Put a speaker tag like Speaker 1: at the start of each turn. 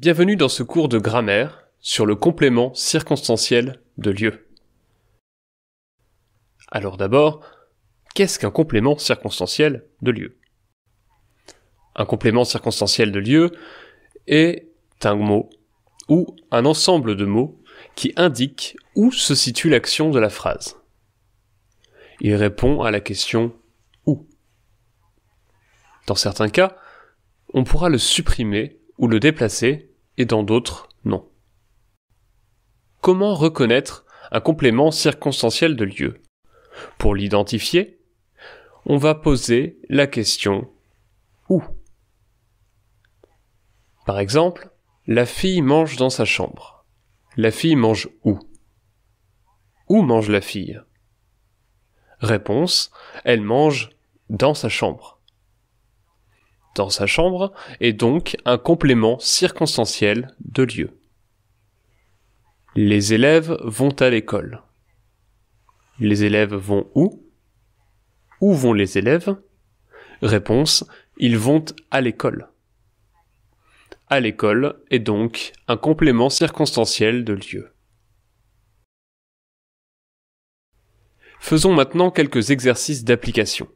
Speaker 1: Bienvenue dans ce cours de grammaire
Speaker 2: sur le complément circonstanciel de lieu.
Speaker 3: Alors d'abord, qu'est-ce qu'un complément circonstanciel de lieu Un complément circonstanciel de lieu est un mot ou un ensemble de mots qui indique où se situe l'action de la phrase. Il répond à la question où. Dans certains cas, on pourra le supprimer ou le déplacer et dans d'autres, non. Comment reconnaître un complément circonstanciel de lieu Pour l'identifier, on va poser la question où Par exemple, la fille mange dans sa chambre. La fille mange où Où mange la fille Réponse, elle mange dans sa chambre dans sa chambre est donc un complément circonstanciel de lieu. Les élèves vont à l'école. Les élèves vont où Où vont les élèves Réponse, ils vont à l'école. À l'école est donc un complément circonstanciel
Speaker 2: de lieu. Faisons
Speaker 1: maintenant quelques exercices d'application.